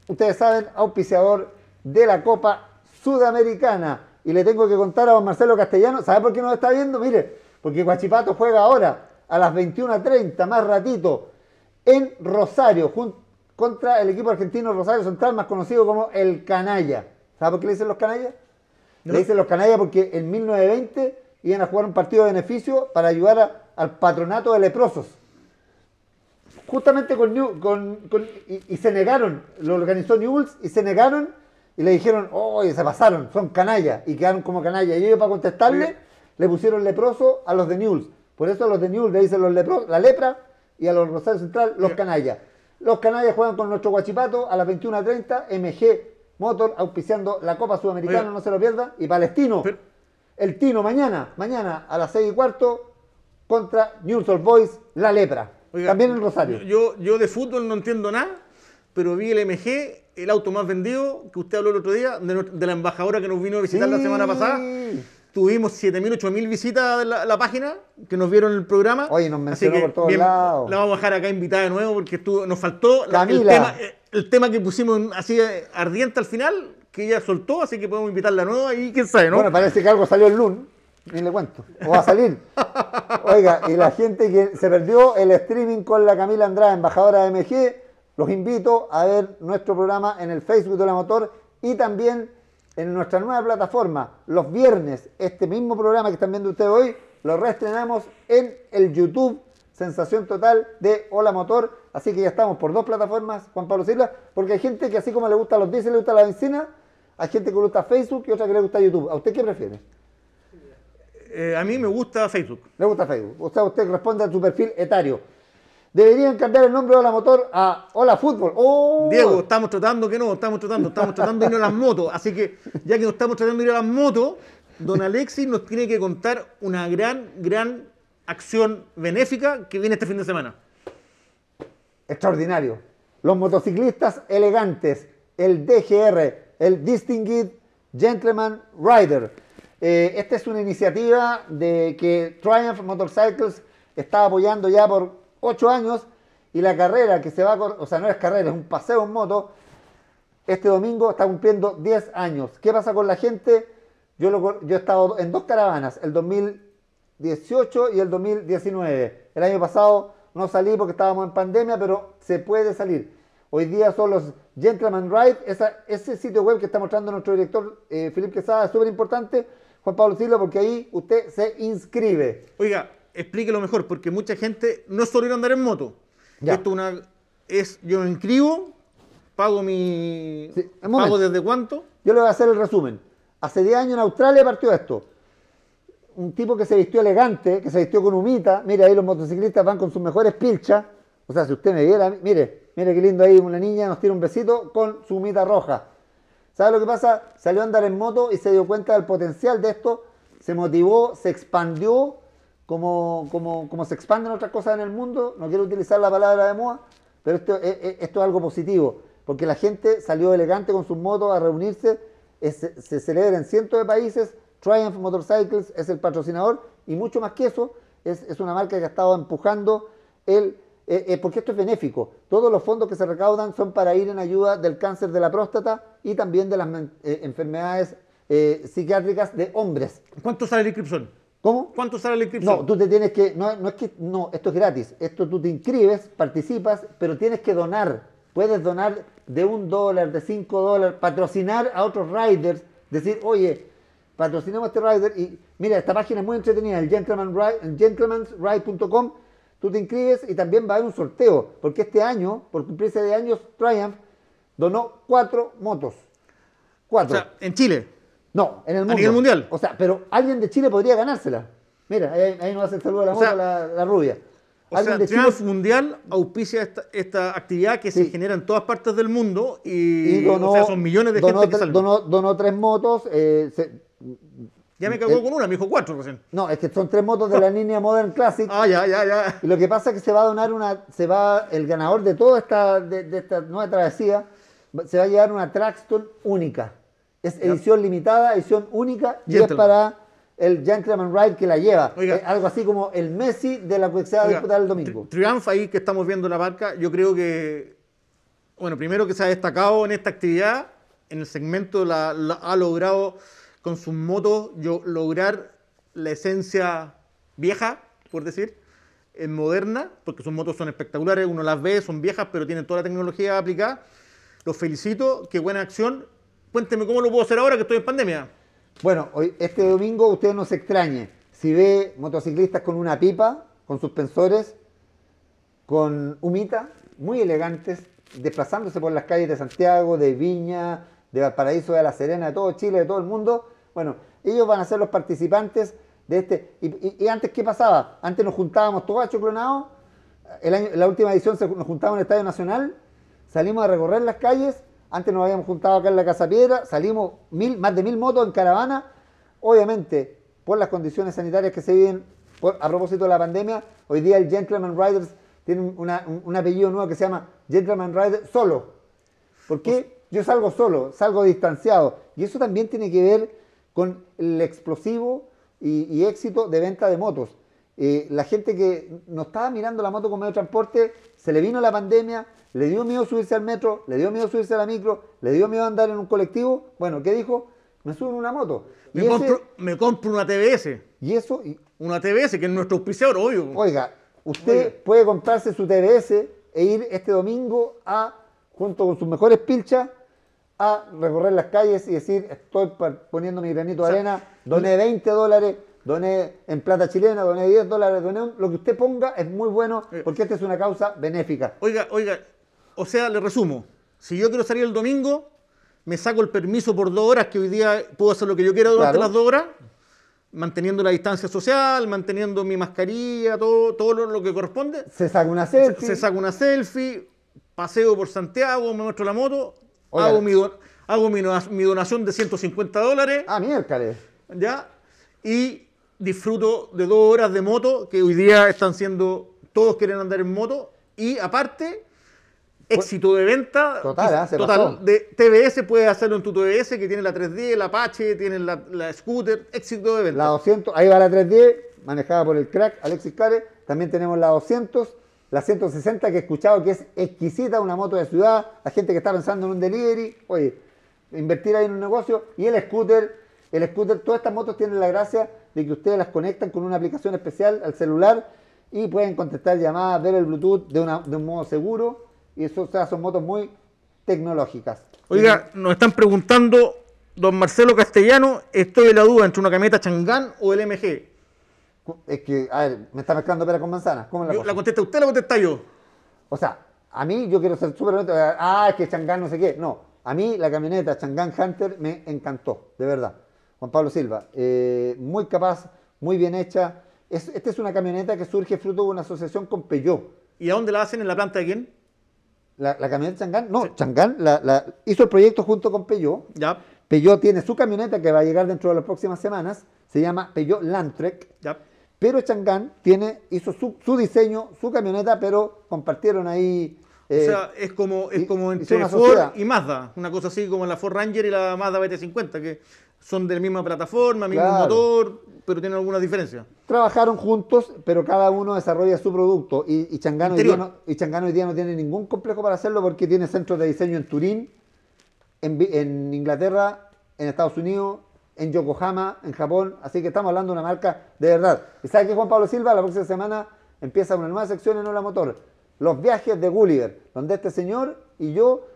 ustedes saben, auspiciador de la Copa Sudamericana. Y le tengo que contar a don Marcelo Castellanos, ¿sabe por qué nos está viendo? Mire, porque Guachipato juega ahora a las 21.30, más ratito, en Rosario, contra el equipo argentino Rosario Central, más conocido como el Canalla. ¿Sabes por qué le dicen los canallas? Le dicen los canallas porque en 1920 iban a jugar un partido de beneficio para ayudar al patronato de leprosos. Justamente con, News y, se negaron, lo organizó News y se negaron y le dijeron, oye, se pasaron, son canallas y quedaron como canallas. Y ellos para contestarle le pusieron leproso a los de News. Por eso a los de Newells le dicen los lepros, la lepra y a los Rosario Central los canallas. Los canallas juegan con nuestro guachipato a las 21.30, MG Motor auspiciando la Copa Sudamericana, no se lo pierda. Y Palestino. el Tino mañana, mañana a las seis y cuarto contra News of Boys, La Lepra. También en Rosario. Yo, yo de fútbol no entiendo nada, pero vi el MG, el auto más vendido, que usted habló el otro día, de, la embajadora que nos vino a visitar la semana pasada. Tuvimos 7.000, 8.000 visitas de la, página que nos vieron el programa. Oye, nos mencionó por todos lados. La vamos a dejar acá invitada de nuevo porque nos faltó la, el tema... Eh, el tema que pusimos así eh, ardiente al final, que ella soltó, así que podemos invitarla nueva y quién sabe, ¿no? Bueno, parece que algo salió el lunes, ni le cuento, o va a salir. Oiga, y la gente que se perdió el streaming con la Camila Andrade, embajadora de MG, los invito a ver nuestro programa en el Facebook de la Motor y también en nuestra nueva plataforma, los viernes, este mismo programa que están viendo ustedes hoy, lo reestrenamos en el YouTube Sensación Total de Hola Motor Así que ya estamos por dos plataformas, Juan Pablo Silva, porque hay gente que así como le gusta los diésel, le gusta la benzina, hay gente que le gusta Facebook y otra que le gusta YouTube. ¿A usted qué prefiere? Eh, a mí me gusta Facebook. Le gusta Facebook. O sea, usted responde a su perfil etario. Deberían cambiar el nombre de Hola Motor a Hola Fútbol. ¡Oh! Diego, estamos tratando que no, estamos tratando, estamos tratando de ir a las motos. Así que, ya que nos estamos tratando de ir a las motos, don Alexis nos tiene que contar una gran, gran acción benéfica que viene este fin de semana extraordinario. Los motociclistas elegantes, el DGR, el Distinguished Gentleman Rider. Eh, esta es una iniciativa de que Triumph Motorcycles está apoyando ya por 8 años y la carrera que se va o sea, no es carrera, es un paseo en moto, este domingo está cumpliendo 10 años. ¿Qué pasa con la gente? Yo, yo he estado en dos caravanas, el 2018 y el 2019. El año pasado no salí porque estábamos en pandemia, pero se puede salir. Hoy día son los Gentleman Ride. ese sitio web que está mostrando nuestro director eh, Felipe Quesada es súper importante, Juan Pablo Silva, porque ahí usted se inscribe. Oiga, explíquelo mejor, porque mucha gente no suele andar en moto. Esto es, yo me inscribo, pago mi... ¿Pago desde cuánto? Yo le voy a hacer el resumen. Hace 10 años en Australia partió esto un tipo que se vistió elegante, que se vistió con humita, mire ahí los motociclistas van con sus mejores pilchas, o sea, si usted me viera, mire, mire qué lindo ahí una niña nos tira un besito con su humita roja. ¿Sabe lo que pasa? Salió a andar en moto y se dio cuenta del potencial de esto, se motivó, se expandió, como, como, se expanden otras cosas en el mundo, no quiero utilizar la palabra de moda, pero esto, eh, eh, esto es algo positivo, porque la gente salió elegante con sus motos a reunirse, se celebra en cientos de países, Triumph Motorcycles es el patrocinador y mucho más que eso, es, una marca que ha estado empujando el... Eh, eh, porque esto es benéfico. Todos los fondos que se recaudan son para ir en ayuda del cáncer de la próstata y también de las eh, enfermedades psiquiátricas de hombres. ¿Cuánto sale la inscripción? ¿Cómo? ¿Cuánto sale la inscripción? No, tú te tienes que. No, no es que. No, esto es gratis. Esto tú te inscribes, participas, pero tienes que donar. Puedes donar de un dólar, de cinco dólares, patrocinar a otros riders, decir, oye, Patrocinemos este rider. Y mira, esta página es muy entretenida, el gentlemanride.com. Tú te inscribes y también va a haber un sorteo, porque este año, por cumplirse de años, Triumph donó cuatro motos. Cuatro. O sea, en Chile. No, en el mundo. A mundial. O sea, pero alguien de Chile podría ganársela. Mira, ahí, nos hace el saludo a la, moto, la, rubia. O sea, Mundial auspicia esta, actividad que se genera en todas partes del mundo y, o sea, son millones de gente donó, donó, tres motos, eh, ya me mm, cagó con una, me dijo cuatro recién. No, es que son tres motos de la línea Modern Classic. Ah, ya, ya, ya. Y lo que pasa es que se va a donar una, se va, el ganador de toda esta, de, esta nueva travesía, se va a llevar una Traxton única. Es edición limitada, edición única, y es para el Gentleman Ride que la lleva. algo así como el Messi de la que se el domingo. Triumph triunfa ahí que estamos viendo la barca, yo creo que, bueno, primero que se ha destacado en esta actividad, en el segmento la, ha logrado con sus motos yo, lograr la esencia vieja, por decir, en moderna, porque sus motos son espectaculares, uno las ve, son viejas, pero tienen toda la tecnología aplicada. Los felicito, qué buena acción. Cuénteme cómo lo puedo hacer ahora que estoy en pandemia. Bueno, hoy, este domingo usted no se extrañe. Si ve motociclistas con una pipa, con suspensores, con humita, muy elegantes, desplazándose por las calles de Santiago, de Viña, de Valparaíso, de La Serena, de todo Chile, de todo el mundo, bueno, ellos van a ser los participantes de este. ¿Y, antes qué pasaba? Antes nos juntábamos todos a la última edición se, nos juntábamos en el Estadio Nacional. Salimos a recorrer las calles. Antes nos habíamos juntado acá en la Casa Piedra. Salimos mil, más de mil motos en caravana. Obviamente, por las condiciones sanitarias que se viven a propósito de la pandemia, hoy día el Gentleman Riders tiene un, un, apellido nuevo que se llama Gentleman Riders solo. ¿Por qué? Pues Yo salgo solo, salgo distanciado. Y eso también tiene que ver con el explosivo y, éxito de venta de motos. Eh, la gente que no estaba mirando la moto como medio de transporte, se le vino la pandemia, le dio miedo subirse al metro, le dio miedo subirse a la micro, le dio miedo andar en un colectivo. Bueno, ¿qué dijo? Me subo en una moto. Me, compro, una TBS. Y eso. una TBS, que es nuestro auspiciador, obvio. Oiga, usted puede comprarse su TBS e ir este domingo a, junto con sus mejores pilchas, a recorrer las calles y decir, estoy poniendo mi granito de arena, doné 20 dólares, doné en plata chilena, doné 10 dólares, lo que usted ponga es muy bueno eh. porque esta es una causa benéfica. Oiga, oiga, o sea, le resumo, si yo quiero salir el domingo, me saco el permiso por dos horas, que hoy día puedo hacer lo que yo quiera durante las dos horas, manteniendo la distancia social, manteniendo mi mascarilla, todo, todo lo, que corresponde. Se saca una selfie. Se, se saca una selfie, paseo por Santiago, me muestro la moto, hago, mi, donación de 150 dólares. Ah, miércoles. Ya. Y disfruto de dos horas de moto, que hoy día están siendo, todos quieren andar en moto. Y aparte, pues, éxito de venta. Total, hace ah, total. De TBS puedes hacerlo en tu TBS, que tiene la 3D, la Apache, tiene la, scooter, éxito de venta. La 200, ahí va la 3D, manejada por el crack Alexis Care. También tenemos la 200 la 160 que he escuchado que es exquisita, una moto de ciudad, la gente que está pensando en un delivery, oye, invertir ahí en un negocio. Y el scooter, el scooter, todas estas motos tienen la gracia de que ustedes las conectan con una aplicación especial al celular y pueden contestar llamadas, ver el Bluetooth de, de un modo seguro. Y eso, son motos muy tecnológicas. Oiga, nos están preguntando, don Marcelo Castellano, estoy en la duda entre una camioneta Changán o el MG. Es que, a ver, me está mezclando pera con manzana ¿Cómo la, ¿La contesta usted la contesta yo? O sea, a mí yo quiero ser súper Ah, es que Changán no sé qué. No, a mí la camioneta Changán Hunter me encantó, de verdad. Juan Pablo Silva, eh, muy capaz, muy bien hecha. esta es una camioneta que surge fruto de una asociación con Peugeot. ¿Y a dónde la hacen? ¿En la planta de quién? La, camioneta Changán, no, Changán hizo el proyecto junto con Peugeot. Ya. Peugeot tiene su camioneta que va a llegar dentro de las próximas semanas. Se llama Peugeot Landtrek. Ya pero Chang'an tiene, hizo su, diseño, su camioneta, pero compartieron ahí. o eh, sea, es como, es como entre Ford y Mazda, una cosa así como la Ford Ranger y la Mazda BT50, que son de la misma plataforma, mismo motor, pero tienen algunas diferencias. Trabajaron juntos, pero cada uno desarrolla su producto. Y, y Chang'an hoy, día no tiene ningún complejo para hacerlo porque tiene centros de diseño en Turín, en Inglaterra, en Estados Unidos, en Yokohama, en Japón. Así que estamos hablando de una marca de verdad. ¿Y sabe que Juan Pablo Silva? La próxima semana empieza una nueva sección en Hola Motor. Los viajes de Gulliver, donde este señor y yo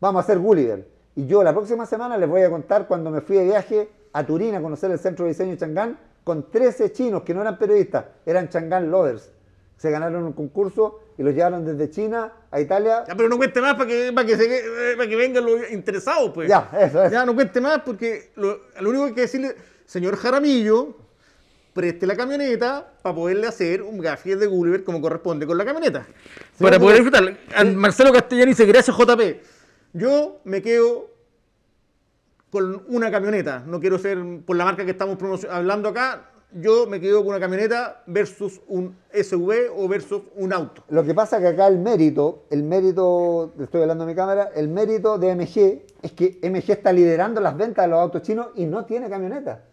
vamos a hacer Gulliver. Y yo la próxima semana les voy a contar cuando me fui de viaje a Turín a conocer el centro de diseño Chang'an con 13 chinos que no eran periodistas, eran Chang'an Lovers. Se ganaron un concurso y los llevaron desde China a Italia. Ya, pero no cueste más para que, vengan los interesados, pues. Ya, eso es. Ya, no cueste más porque lo, único que hay que decirle, señor Jaramillo, preste la camioneta para poderle hacer un gafier de Gulliver como corresponde con la camioneta. para poder disfrutar. Marcelo Castellani, dice, gracias JP. Yo me quedo con una camioneta. No quiero ser, por la marca que estamos hablando acá, yo me quedo con una camioneta versus un SUV o versus un auto. Lo que pasa que acá el mérito, el mérito, estoy hablando de mi cámara, el mérito de MG es que MG está liderando las ventas de los autos chinos y no tiene camioneta.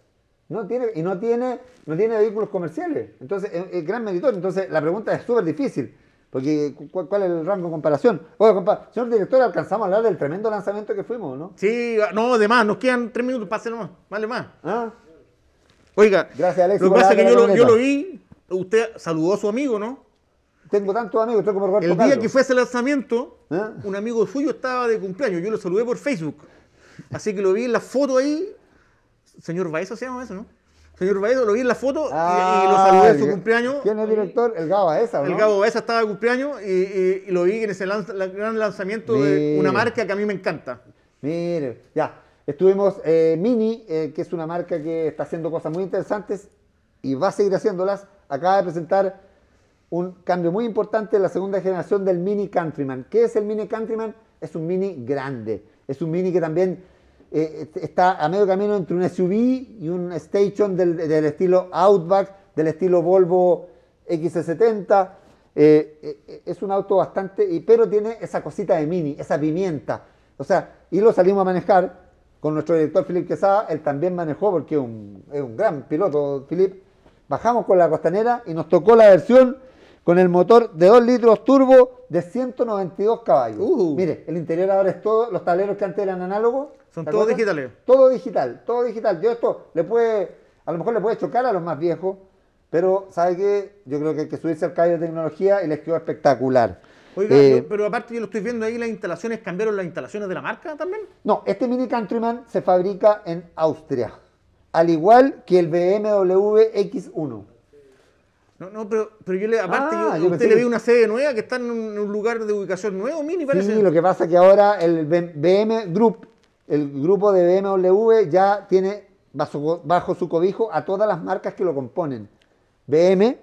No tiene, y no tiene, no tiene vehículos comerciales. Entonces, es, gran mérito Entonces, la pregunta es súper difícil. Porque, ¿cuál, es el rango de comparación? Oye, compa, señor director, alcanzamos a hablar del tremendo lanzamiento que fuimos, ¿no? Sí, no, de más, nos quedan tres minutos, pase nomás, vale más. ¿Ah? Oiga, Gracias, Alex, lo que pasa es que yo lo, vi, usted saludó a su amigo, ¿no? Tengo tantos amigos, tengo como Roberto El día que fue ese lanzamiento, ¿Eh? un amigo suyo estaba de cumpleaños, yo lo saludé por Facebook. Así que lo vi en la foto ahí, señor Baeza se llama eso, ¿no? Señor Baeza, lo vi en la foto y, lo saludé en su ah, cumpleaños. ¿Quién es el director? El Gabo Baeza, ¿no? El Gabo Baeza estaba de cumpleaños y, lo vi en ese gran lanzamiento de una marca que a mí me encanta. Mire, ya, Estuvimos eh, Mini, eh, que es una marca que está haciendo cosas muy interesantes y va a seguir haciéndolas. Acaba de presentar un cambio muy importante en la segunda generación del Mini Countryman. ¿Qué es el Mini Countryman? Es un Mini grande. Es un Mini que también eh, está a medio camino entre un SUV y un Station del, del estilo Outback, del estilo Volvo XC70. es un auto bastante, pero tiene esa cosita de Mini, esa pimienta. O sea, y lo salimos a manejar con nuestro director Philip Quesada, él también manejó, porque es un, gran piloto, Filip. Bajamos con la costanera y nos tocó la versión con el motor de 2 litros turbo de 192 caballos. Uh. Mire, el interior ahora es todo, los tableros que antes eran análogos. Son todos digitales. Todo digital, todo digital. Yo esto le puede, a lo mejor le puede chocar a los más viejos, pero ¿sabe que Yo creo que hay que subirse al caballo de tecnología y les quedó espectacular. Oiga, eh, pero aparte yo lo estoy viendo ahí, las instalaciones, ¿cambiaron las instalaciones de la marca también? No, este Mini Countryman se fabrica en Austria, al igual que el BMW X1. No, no, pero, yo aparte, ah, yo, yo le vi una sede nueva que está en un, lugar de ubicación nuevo, Mini, parece. Sí, lo que pasa es que ahora el BM Group, el grupo de BMW ya tiene bajo, bajo su cobijo a todas las marcas que lo componen. BM,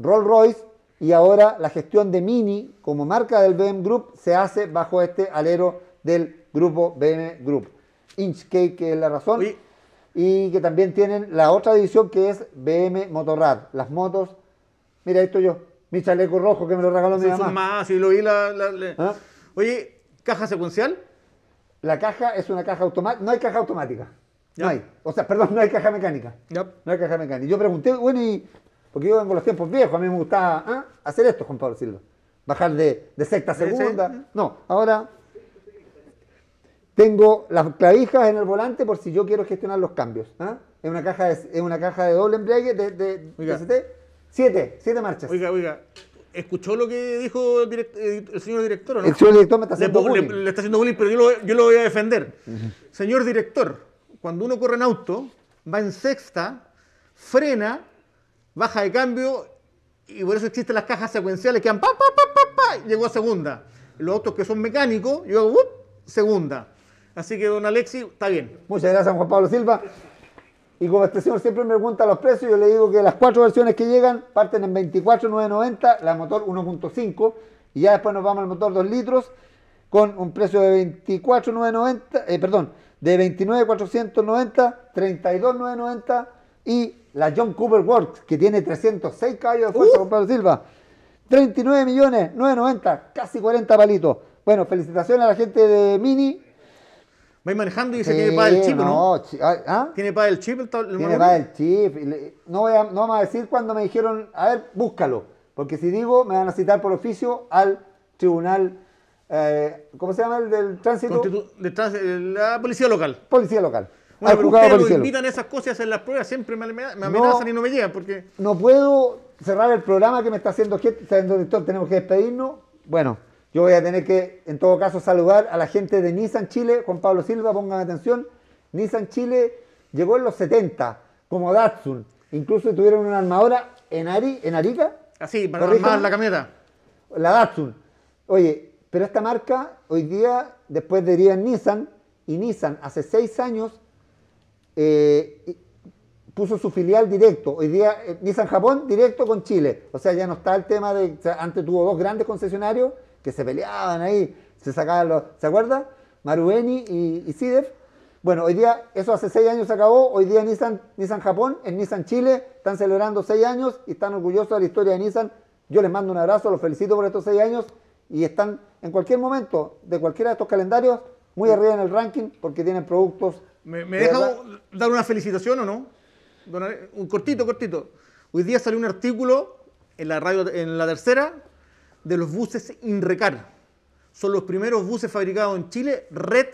Rolls Royce, y ahora la gestión de Mini como marca del BM Group se hace bajo este alero del grupo BM Group. Inchcake que es la razón, y que también tienen la otra división que es BM Motorrad, las motos. Mira, esto yo, mi chaleco rojo que me lo regaló mi mamá. lo vi la, ¿Ah? Oye, caja secuencial. La caja es una caja automática, no hay caja automática. No hay. O sea, perdón, no hay caja mecánica. No hay caja mecánica. Yo pregunté, bueno, y porque yo vengo los tiempos viejos, a mí me gustaba, ¿ah? hacer esto, Juan Pablo Silva. Bajar de, sexta a segunda. No, ahora tengo las clavijas en el volante por si yo quiero gestionar los cambios. ¿ah? Es, una caja de, una caja de doble embrague de, Siete, siete marchas. Oiga, oiga. ¿Escuchó lo que dijo el, señor director? no? El señor director me está haciendo le, bullying. Le, está haciendo bullying, pero yo lo, voy a defender. Señor director, cuando uno corre en auto, va en sexta, frena, baja de cambio y por eso existen las cajas secuenciales que han, pa, pa, pa, pa, pa, llegó a segunda. Los otros que son mecánicos, yo hago segunda. Así que, don Alexi, está bien. Muchas gracias, Juan Pablo Silva. Y como este señor siempre me pregunta los precios, yo le digo que las cuatro versiones que llegan parten en 24.990, la motor 1.5, y ya después nos vamos al motor 2 litros con un precio de 24.990, eh, perdón, de 29.490, 32.990 y la John Cooper Works, que tiene 306 caballos de fuerza, con Silva. 39 millones, 990, casi 40 palitos. Bueno, felicitaciones a la gente de Mini. Va manejando y dice que tiene para el chip, ¿no? no ah, ¿Ah? ¿Tiene para el chip Tiene el chip. No, a, vamos a decir cuando me dijeron, a ver, búscalo. Porque si digo, me van a citar por oficio al tribunal, eh, ¿cómo se llama el del tránsito? la policía local. Policía local. Bueno, pero ustedes invitan esas cosas en las pruebas, siempre me, amenazan y no me llegan porque... No puedo cerrar el programa que me está haciendo gente, director, tenemos que despedirnos. Bueno, yo voy a tener que, en todo caso, saludar a la gente de Nissan Chile, Juan Pablo Silva, pongan atención. Nissan Chile llegó en los 70, como Datsun. Incluso tuvieron una armadora en, Ari, en Arica. Así, para armar la camioneta. La Datsun. Oye, pero esta marca hoy día, después de Nissan, y Nissan hace seis años eh, puso su filial directo. Hoy día eh, Nissan Japón directo con Chile. O sea, ya no está el tema de. antes tuvo dos grandes concesionarios que se peleaban ahí, se sacaban los. ¿Se acuerdan? Marubeni y, y Bueno, hoy día, eso hace seis años se acabó. Hoy día Nissan, Nissan Japón, en Nissan Chile, están celebrando seis años y están orgullosos de la historia de Nissan. Yo les mando un abrazo, los felicito por estos seis años y están en cualquier momento de cualquiera de estos calendarios muy arriba en el ranking porque tienen productos ¿Me, me dar una felicitación o no? un cortito, cortito. Hoy día salió un artículo en la radio, en la tercera, de los buses Inrecar. Son los primeros buses fabricados en Chile, red,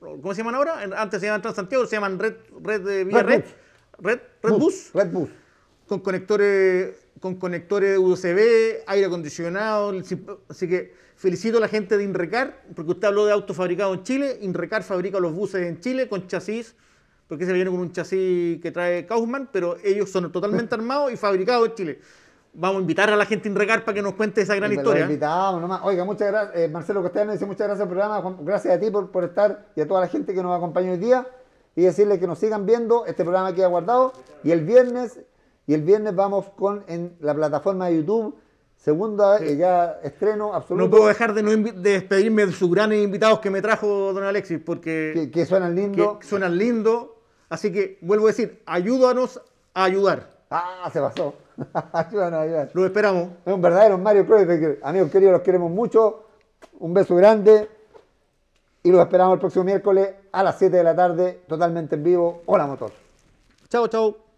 ¿cómo se llaman ahora? Antes se llamaban Transantiago, se llaman red, red de eh, red, red, red, bus. Red bus. Con conectores con conectores USB, aire acondicionado. Así que felicito a la gente de Inrecar, porque usted habló de autos fabricados en Chile. Inrecar fabrica los buses en Chile con chasis, porque se viene con un chasis que trae Kaufman, pero ellos son totalmente armados y fabricados en Chile. Vamos a invitar a la gente de Inrecar para que nos cuente esa gran historia. invitamos nomás. Oiga, muchas gracias. Eh, Marcelo Costellano dice muchas gracias al programa. gracias a ti por, por estar y a toda la gente que nos acompaña hoy día y decirle que nos sigan viendo. Este programa ha guardado. Y el viernes y el viernes vamos con en la plataforma de YouTube. Segunda, eh, ya estreno absoluto. No puedo dejar de, despedirme de sus grandes invitados que me trajo don Alexis, porque... Que, suenan lindo. Que suenan lindo. Así que vuelvo a decir, ayúdanos a ayudar. Ah, se pasó. ayúdanos a ayudar. Los esperamos. Es un verdadero Mario Cruz. Amigos queridos, los queremos mucho. Un beso grande. Y los esperamos el próximo miércoles a las 7 de la tarde, totalmente en vivo. Hola, motor. Chao, chao.